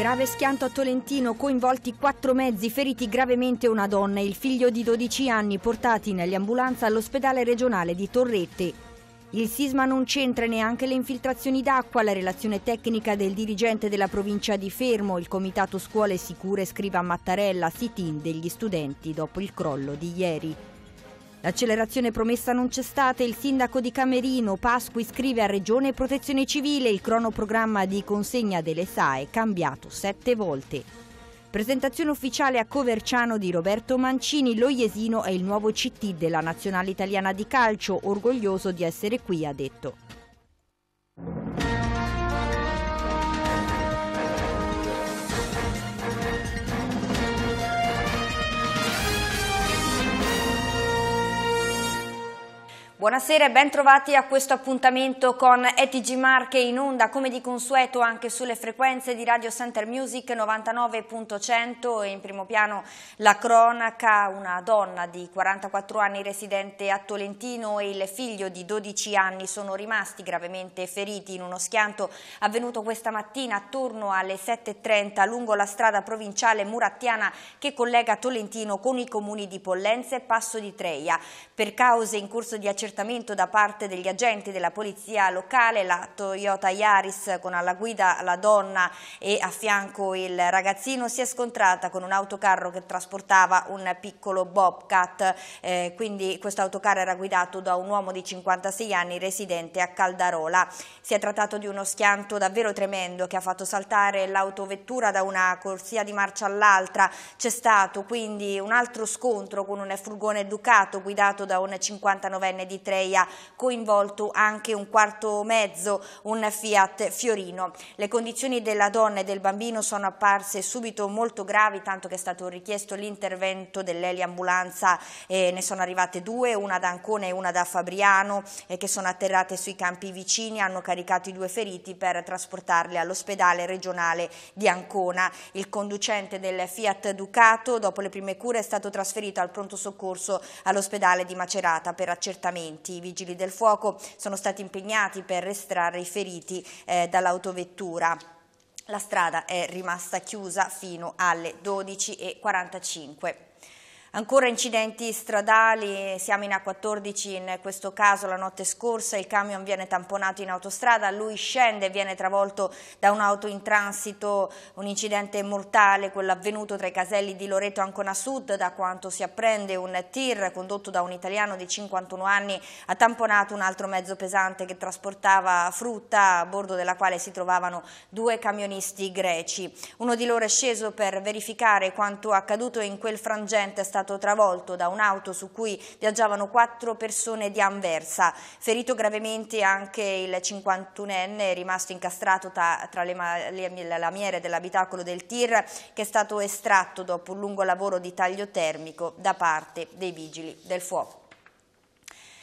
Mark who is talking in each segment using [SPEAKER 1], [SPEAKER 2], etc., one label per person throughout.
[SPEAKER 1] Grave schianto a Tolentino, coinvolti quattro mezzi, feriti gravemente una donna e il figlio di 12 anni portati nell'ambulanza all'ospedale regionale di Torrette. Il sisma non c'entra neanche le infiltrazioni d'acqua, la relazione tecnica del dirigente della provincia di Fermo, il comitato scuole sicure scrive a Mattarella, sit-in degli studenti dopo il crollo di ieri. L'accelerazione promessa non c'è stata, il sindaco di Camerino Pasqui scrive a Regione Protezione Civile il cronoprogramma di consegna delle SAE cambiato sette volte. Presentazione ufficiale a Coverciano di Roberto Mancini, lo Iesino è il nuovo CT della Nazionale Italiana di Calcio, orgoglioso di essere qui, ha detto. Buonasera e ben trovati a questo appuntamento con ETG Marche in onda come di consueto anche sulle frequenze di Radio Center Music 99.100 e in primo piano la cronaca una donna di 44 anni residente a Tolentino e il figlio di 12 anni sono rimasti gravemente feriti in uno schianto avvenuto questa mattina attorno alle 7.30 lungo la strada provinciale murattiana che collega Tolentino con i comuni di Pollenza e Passo di Treia. Per cause in corso di accertamento accertamento da parte degli agenti della polizia locale, la Toyota Yaris con alla guida la donna e a fianco il ragazzino si è scontrata con un autocarro che trasportava un piccolo Bobcat, eh, quindi questo autocarro era guidato da un uomo di 56 anni residente a Caldarola. Si è trattato di uno schianto davvero tremendo che ha fatto saltare l'autovettura da una corsia di marcia all'altra, c'è stato quindi un altro scontro con un furgone Ducato guidato da un 59enne di Eritrea, coinvolto anche un quarto mezzo, un Fiat Fiorino. Le condizioni della donna e del bambino sono apparse subito molto gravi, tanto che è stato richiesto l'intervento dell'eliambulanza, eh, ne sono arrivate due, una da Ancona e una da Fabriano, eh, che sono atterrate sui campi vicini, hanno caricato i due feriti per trasportarli all'ospedale regionale di Ancona. Il conducente del Fiat Ducato, dopo le prime cure, è stato trasferito al pronto soccorso all'ospedale di Macerata per accertamento avvenimenti. I vigili del fuoco sono stati impegnati per estrarre i feriti eh, dall'autovettura. La strada è rimasta chiusa fino alle 12.45. Ancora incidenti stradali, siamo in A14, in questo caso la notte scorsa il camion viene tamponato in autostrada, lui scende, e viene travolto da un'auto in transito, un incidente mortale, quello avvenuto tra i caselli di Loreto Ancona Sud, da quanto si apprende un tir condotto da un italiano di 51 anni ha tamponato un altro mezzo pesante che trasportava frutta, a bordo della quale si trovavano due camionisti greci. Uno di loro è sceso per verificare quanto accaduto in quel frangente, sta stato travolto da un'auto su cui viaggiavano quattro persone di Anversa. Ferito gravemente anche il 51enne rimasto incastrato tra, tra le, le lamiere dell'abitacolo del TIR che è stato estratto dopo un lungo lavoro di taglio termico da parte dei vigili del fuoco.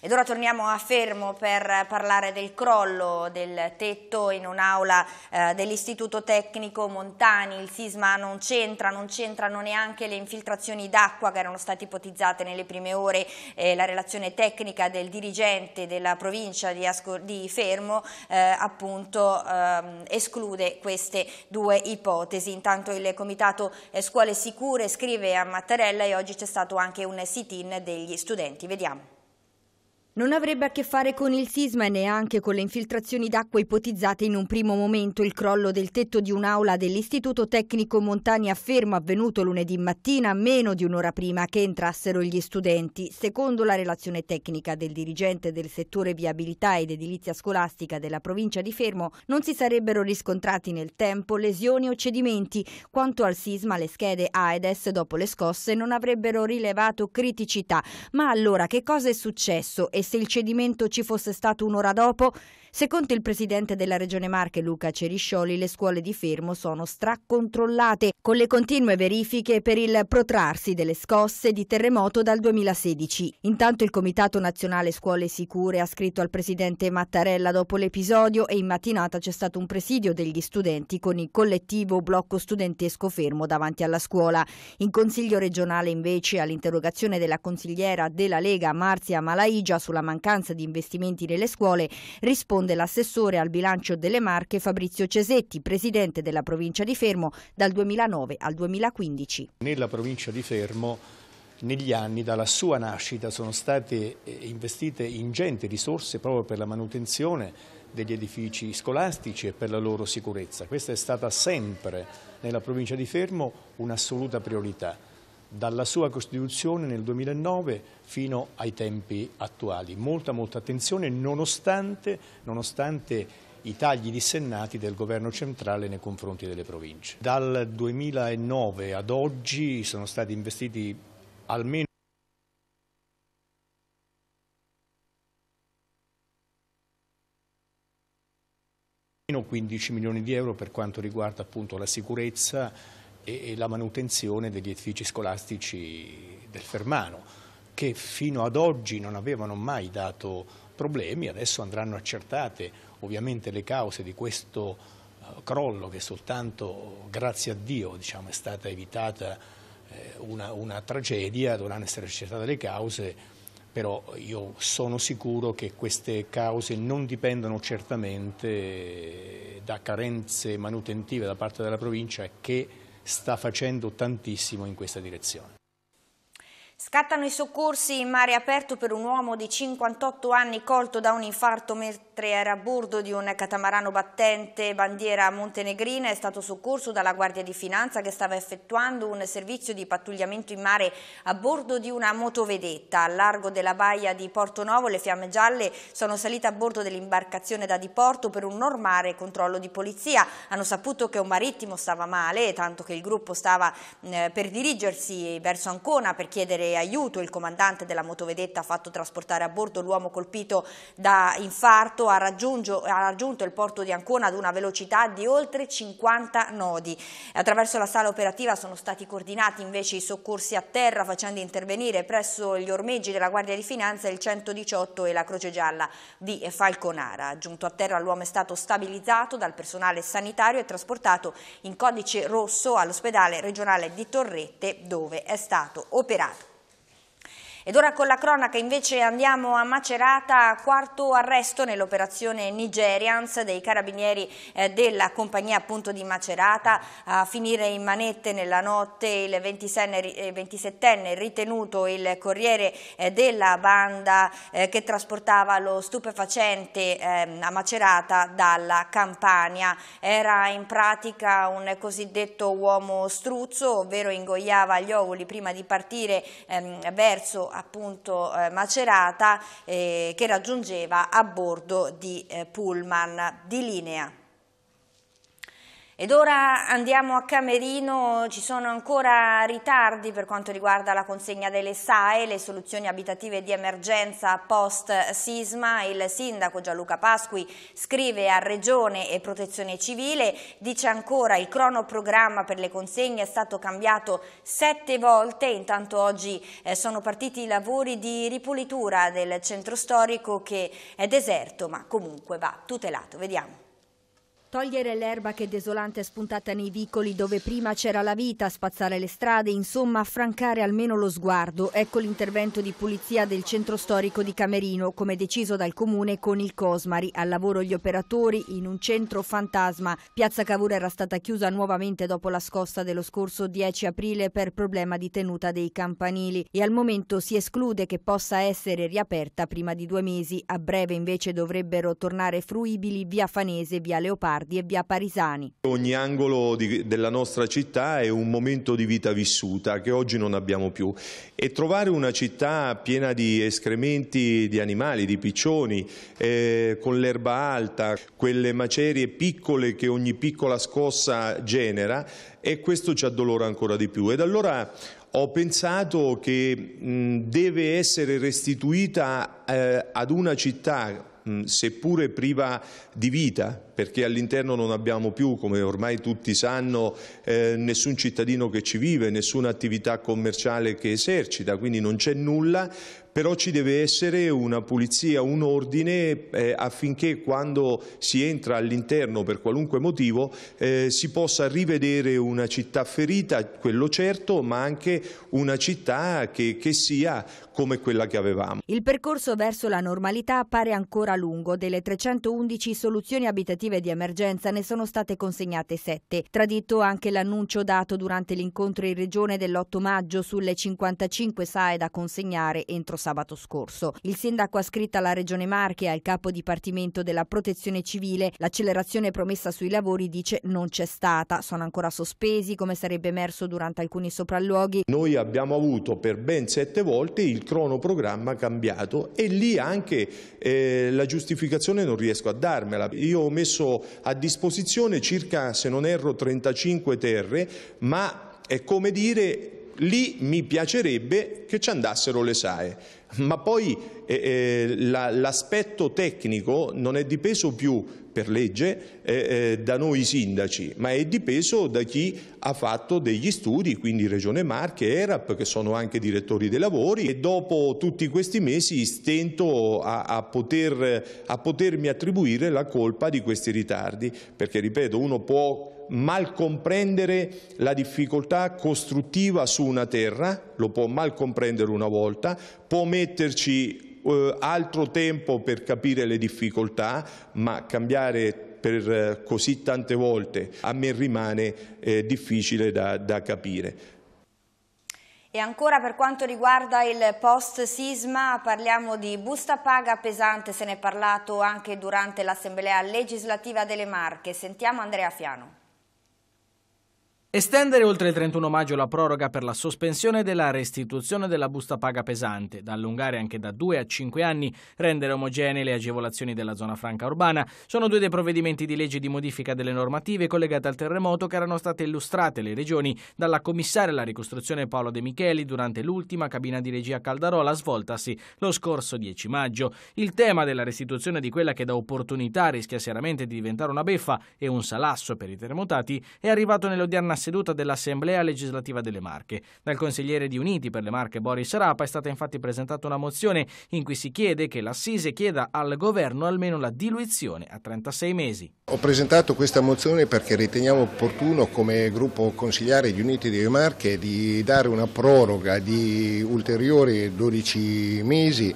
[SPEAKER 1] Ed ora torniamo a Fermo per parlare del crollo del tetto in un'aula eh, dell'Istituto Tecnico Montani. Il sisma non c'entra, non c'entrano neanche le infiltrazioni d'acqua che erano state ipotizzate nelle prime ore. Eh, la relazione tecnica del dirigente della provincia di, Asco, di Fermo eh, appunto ehm, esclude queste due ipotesi. Intanto il Comitato eh, Scuole Sicure scrive a Mattarella e oggi c'è stato anche un sit-in degli studenti. Vediamo non avrebbe a che fare con il sisma e neanche con le infiltrazioni d'acqua ipotizzate in un primo momento. Il crollo del tetto di un'aula dell'Istituto Tecnico Montani a Fermo avvenuto lunedì mattina, meno di un'ora prima che entrassero gli studenti. Secondo la relazione tecnica del dirigente del settore viabilità ed edilizia scolastica della provincia di Fermo, non si sarebbero riscontrati nel tempo lesioni o cedimenti. Quanto al sisma, le schede AEDES dopo le scosse non avrebbero rilevato criticità. Ma allora che cosa è successo? E se il cedimento ci fosse stato un'ora dopo, secondo il presidente della Regione Marche Luca Ceriscioli, le scuole di Fermo sono stracontrollate con le continue verifiche per il protrarsi delle scosse di terremoto dal 2016. Intanto il Comitato Nazionale Scuole Sicure ha scritto al presidente Mattarella dopo l'episodio e in mattinata c'è stato un presidio degli studenti con il collettivo blocco studentesco fermo davanti alla scuola. In Consiglio regionale invece all'interrogazione della consigliera della Lega Marzia Malaigia sulla mancanza di investimenti nelle scuole risponde l'assessore al bilancio delle Marche Fabrizio Cesetti, presidente della provincia di Fermo dal 2009 al 2015.
[SPEAKER 2] Nella provincia di Fermo negli anni dalla sua nascita sono state eh, investite ingenti risorse proprio per la manutenzione degli edifici scolastici e per la loro sicurezza. Questa è stata sempre nella provincia di Fermo un'assoluta priorità dalla sua Costituzione nel 2009 fino ai tempi attuali. Molta, molta attenzione nonostante, nonostante i tagli dissennati del governo centrale nei confronti delle province. Dal 2009 ad oggi sono stati investiti almeno almeno 15 milioni di euro per quanto riguarda appunto la sicurezza, e, la manutenzione degli edifici scolastici del Fermano, che fino ad oggi non avevano mai dato problemi, adesso andranno accertate ovviamente le cause di questo eh, crollo che soltanto grazie a Dio diciamo, è stata evitata eh, una, una tragedia, dovranno essere accertate le cause però io sono sicuro che queste cause non dipendono certamente da carenze manutentive da parte della provincia che sta facendo tantissimo in questa direzione.
[SPEAKER 1] Scattano i soccorsi in mare aperto per un uomo di 58 anni colto da un infarto mentre era a bordo di un catamarano battente bandiera montenegrina è stato soccorso dalla Guardia di Finanza che stava effettuando un servizio di pattugliamento in mare a bordo di una motovedetta. Al largo della baia di Porto Novo le fiamme gialle sono salite a bordo dell'imbarcazione da diporto per un normale controllo di polizia. Hanno saputo che un marittimo stava male, tanto che il gruppo stava eh, per dirigersi verso Ancona per chiedere aiuto. Il comandante della motovedetta ha fatto trasportare a bordo l'uomo colpito da infarto ha, ha raggiunto il porto di Ancona ad una velocità di oltre 50 nodi. Attraverso la sala operativa sono stati coordinati invece i soccorsi a terra facendo intervenire presso gli ormeggi della Guardia di Finanza il 118 e la Croce Gialla di Falconara. Giunto a terra l'uomo è stato stabilizzato dal personale sanitario e trasportato in codice rosso all'ospedale regionale di Torrette dove è stato operato. Ed ora con la cronaca invece andiamo a Macerata, quarto arresto nell'operazione Nigerians dei carabinieri eh, della compagnia appunto di Macerata, a finire in manette nella notte il 27enne eh, ritenuto il corriere eh, della banda che trasportava lo stupefacente ehm, a Macerata dalla Campania. Era in pratica un cosiddetto uomo struzzo, ovvero ingoiava gli ovuli prima di partire ehm, verso appunto eh, macerata eh, che raggiungeva a bordo di eh, pullman di linea. Ed ora andiamo a Camerino, ci sono ancora ritardi per quanto riguarda la consegna delle SAE, le soluzioni abitative di emergenza post sisma. Il sindaco Gianluca Pasqui scrive a Regione e Protezione Civile, dice ancora il cronoprogramma per le consegne è stato cambiato sette volte, intanto oggi eh, sono partiti i lavori di ripulitura del centro storico che è deserto ma comunque va tutelato. Vediamo. Togliere l'erba che è desolante è spuntata nei vicoli dove prima c'era la vita, spazzare le strade, insomma affrancare almeno lo sguardo. Ecco l'intervento di pulizia del centro storico di Camerino, come deciso dal comune con il Cosmari. Al lavoro gli operatori in un centro fantasma. Piazza Cavour era stata chiusa nuovamente dopo la scossa dello scorso 10 aprile per problema di tenuta dei campanili e al momento si esclude che possa essere riaperta prima di due mesi. A breve invece dovrebbero tornare fruibili via Fanese, e via Leopardi. Lunardi e via Parisani.
[SPEAKER 3] Ogni angolo di, della nostra città è un momento di vita vissuta che oggi non abbiamo più e trovare una città piena di escrementi di animali, di piccioni, eh, con l'erba alta, quelle macerie piccole che ogni piccola scossa genera e questo ci addolora ancora di più. Ed allora ho pensato che mh, deve essere restituita eh, ad una città, mh, seppure priva di vita, perché all'interno non abbiamo più, come ormai tutti sanno, eh, nessun cittadino che ci vive, nessuna attività commerciale che esercita, quindi non c'è nulla, però ci deve essere una pulizia, un ordine eh, affinché quando si entra all'interno per qualunque motivo eh, si possa rivedere una città ferita, quello certo, ma anche una città che, che sia come quella che avevamo.
[SPEAKER 1] Il percorso verso la normalità appare ancora lungo. Delle 311 soluzioni abitative direttive di emergenza ne sono state consegnate sette. Tradito anche l'annuncio dato durante l'incontro in regione dell'8 maggio sulle 55 SAE da consegnare entro sabato scorso. Il sindaco ha scritto alla Regione Marche e al capo dipartimento della protezione civile l'accelerazione promessa sui lavori dice non c'è stata, sono ancora sospesi come sarebbe emerso durante alcuni sopralluoghi.
[SPEAKER 3] Noi abbiamo avuto per ben sette volte il cronoprogramma cambiato e lì anche eh, la giustificazione non riesco a darmela. Io ho messo messo a disposizione circa, se non erro, 35 terre, ma è come dire lì mi piacerebbe che ci andassero le SAE ma poi eh, eh, la, l'aspetto tecnico non è dipeso più per legge eh, eh, da noi sindaci, ma è dipeso da chi ha fatto degli studi, quindi Regione Marche, ERAP, che sono anche direttori dei lavori e dopo tutti questi mesi stento a, a, poter, a potermi attribuire la colpa di questi ritardi, perché ripeto uno può mal comprendere la difficoltà costruttiva su una terra, lo può mal comprendere una volta, può metterci eh, altro tempo per capire le difficoltà, ma cambiare per eh, così tante volte a me rimane eh, difficile da, da capire.
[SPEAKER 1] E ancora per quanto riguarda il post sisma parliamo di busta paga pesante, se ne è parlato anche durante l'assemblea legislativa delle Marche. Sentiamo Andrea Fiano.
[SPEAKER 4] Estendere oltre il 31 maggio la proroga per la sospensione della restituzione della busta paga pesante, da allungare anche da 2 a 5 anni, rendere omogenee le agevolazioni della zona franca urbana, sono due dei provvedimenti di legge di modifica delle normative collegate al terremoto che erano state illustrate alle regioni dalla commissaria alla ricostruzione Paolo De Micheli durante l'ultima cabina di regia Caldarola svoltasi lo scorso 10 maggio. Il tema della restituzione di quella che da opportunità rischia seriamente di diventare una beffa e un salasso per i terremotati è arrivato nell'odierna seduta dell'Assemblea legislativa delle Marche. Dal consigliere di Uniti per le Marche Boris Rapa è stata infatti presentata una mozione in cui si chiede che l'Assise chieda al governo almeno la diluizione a 36 mesi.
[SPEAKER 2] Ho presentato questa mozione perché riteniamo opportuno come gruppo consigliare di Uniti delle Marche di dare una proroga di ulteriori 12 mesi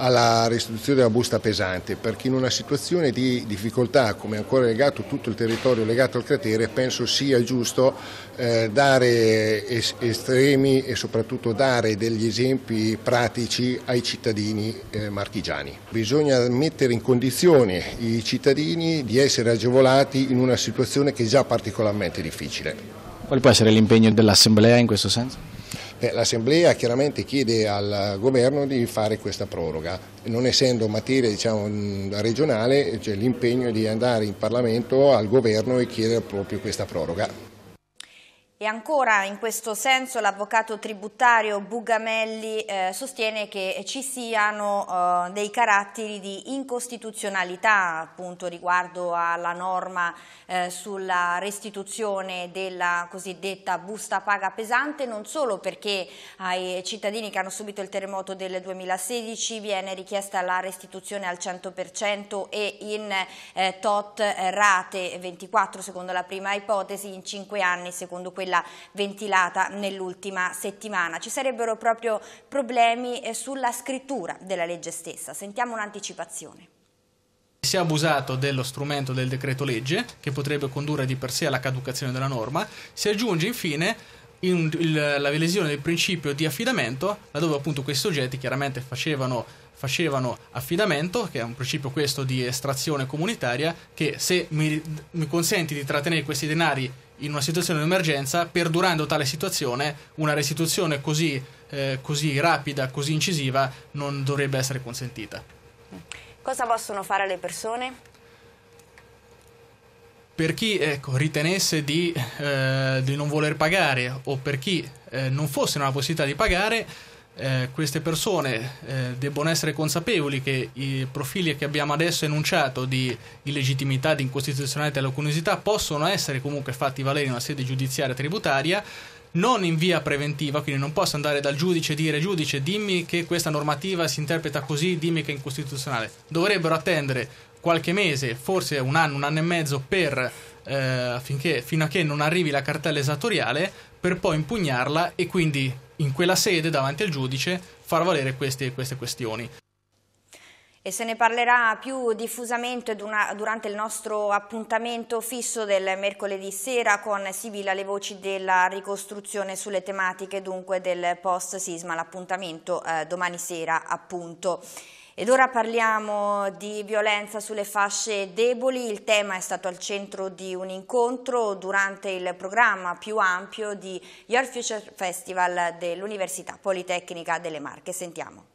[SPEAKER 2] alla restituzione della busta pesante, perché in una situazione di difficoltà, come ancora legato tutto il territorio legato al cratere, penso sia giusto eh, dare estremi e soprattutto dare degli esempi pratici ai cittadini eh, marchigiani. Bisogna mettere in condizione i cittadini di essere agevolati in una situazione che è già particolarmente difficile. Quale può
[SPEAKER 4] essere l'impegno dell'Assemblea in questo senso?
[SPEAKER 2] Eh, L'Assemblea chiaramente chiede al Governo di fare questa proroga, non essendo materia diciamo, regionale cioè l'impegno di andare in Parlamento al Governo e chiedere proprio questa proroga.
[SPEAKER 1] E ancora in questo senso l'avvocato tributario Bugamelli eh, sostiene che ci siano eh, dei caratteri di incostituzionalità appunto riguardo alla norma eh, sulla restituzione della cosiddetta busta paga pesante non solo perché ai cittadini che hanno subito il terremoto del 2016 viene richiesta la restituzione al 100% e in eh, tot rate 24 secondo la prima ipotesi in 5 anni secondo quella quella ventilata nell'ultima settimana. Ci sarebbero proprio problemi eh, sulla scrittura della legge stessa. Sentiamo un'anticipazione.
[SPEAKER 5] Si è abusato dello strumento del decreto legge, che potrebbe condurre di per sé alla caducazione della norma. Si aggiunge infine in, il, la lesione del principio di affidamento, laddove appunto questi soggetti chiaramente facevano, facevano affidamento, che è un principio questo di estrazione comunitaria, che se mi, mi consenti di trattenere questi denari in una situazione di emergenza, perdurando tale situazione, una restituzione così, eh, così rapida, così incisiva, non dovrebbe essere consentita.
[SPEAKER 1] Cosa possono fare le persone?
[SPEAKER 5] per chi ecco, ritenesse di, eh, di, non voler pagare o per chi eh, non fosse nella possibilità di pagare, eh, queste persone eh, debbono essere consapevoli che i profili che abbiamo adesso enunciato di illegittimità, di incostituzionalità e lacunosità possono essere comunque fatti valere in una sede giudiziaria tributaria non in via preventiva, quindi non posso andare dal giudice e dire giudice dimmi che questa normativa si interpreta così, dimmi che è incostituzionale. Dovrebbero attendere qualche mese, forse un anno, un anno e mezzo per eh, affinché, fino a che non arrivi la cartella esatoriale per poi impugnarla e quindi in quella sede davanti al giudice far valere queste, queste questioni
[SPEAKER 1] e se ne parlerà più diffusamente durante il nostro appuntamento fisso del mercoledì sera con Sibilla le voci della ricostruzione sulle tematiche dunque del post sisma, l'appuntamento eh, domani sera appunto. Ed ora parliamo di violenza sulle fasce deboli, il tema è stato al centro di un incontro durante il programma più ampio di Your Future Festival dell'Università Politecnica delle Marche. Sentiamo.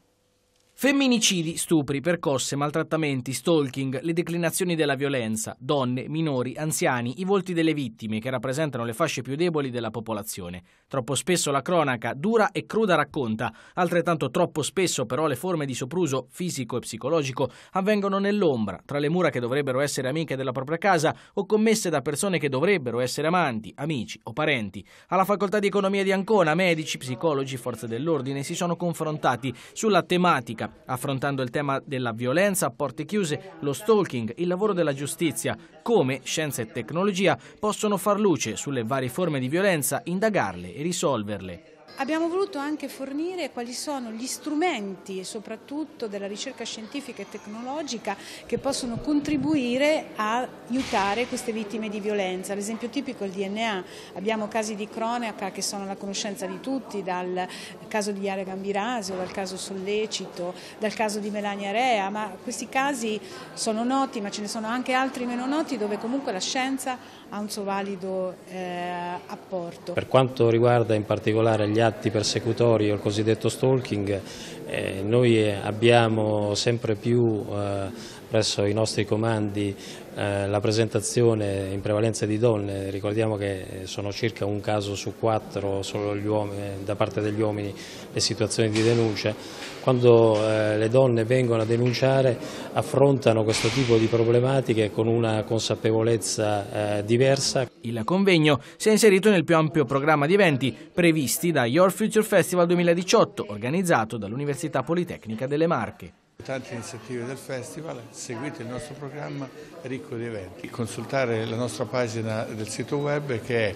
[SPEAKER 4] Femminicidi, stupri, percosse, maltrattamenti, stalking, le declinazioni della violenza, donne, minori, anziani, i volti delle vittime che rappresentano le fasce più deboli della popolazione. Troppo spesso la cronaca, dura e cruda, racconta, altrettanto troppo spesso però le forme di sopruso fisico e psicologico avvengono nell'ombra, tra le mura che dovrebbero essere amiche della propria casa o commesse da persone che dovrebbero essere amanti, amici o parenti. Alla facoltà di economia di Ancona medici, psicologi, forze dell'ordine si sono confrontati sulla tematica pubblica, affrontando il tema della violenza a porte chiuse, lo stalking, il lavoro della giustizia, come scienza e tecnologia possono far luce sulle varie forme di violenza, indagarle e risolverle.
[SPEAKER 1] Abbiamo voluto anche fornire quali sono gli strumenti soprattutto della ricerca scientifica e tecnologica che possono contribuire a aiutare queste vittime di violenza. L'esempio tipico è il DNA, abbiamo casi di cronaca che sono alla conoscenza di tutti, dal caso di Iare Gambirasio, dal caso Sollecito, dal caso di Melania Rea, ma questi casi sono noti, ma ce ne sono anche altri meno noti dove comunque la scienza ha un suo valido eh, apporto. Per
[SPEAKER 2] quanto riguarda in particolare gli atti persecutori o il cosiddetto stalking, eh, noi abbiamo sempre più eh, presso i nostri comandi eh, la presentazione in prevalenza di donne, ricordiamo che eh, sono circa un caso su quattro solo uomini, da parte degli uomini le situazioni di denuncia, quando eh, le donne vengono a denunciare affrontano questo tipo di problematiche con una consapevolezza diversa. Il convegno si è inserito nel più ampio
[SPEAKER 4] programma di eventi previsti da Your Future Festival 2018 organizzato dall'Università
[SPEAKER 2] Politecnica delle Marche. Tante iniziative del festival, seguite il nostro programma ricco di eventi. Consultare la nostra pagina del sito web che è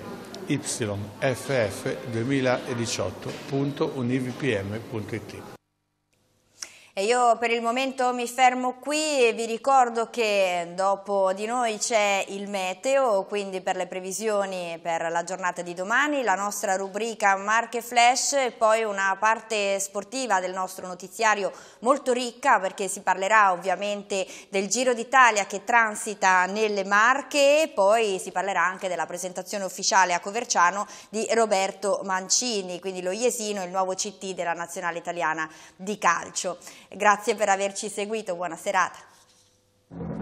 [SPEAKER 2] yff2018.univpm.it
[SPEAKER 1] e io per il momento mi fermo qui e vi ricordo che dopo di noi c'è il meteo, quindi per le previsioni per la giornata di domani, la nostra rubrica Marche Flash e poi una parte sportiva del nostro notiziario molto ricca perché si parlerà ovviamente del Giro d'Italia che transita nelle Marche e poi si parlerà anche della presentazione ufficiale a Coverciano di Roberto Mancini, quindi lo Iesino, il nuovo CT della Nazionale Italiana di Calcio. Grazie per averci seguito, buona serata.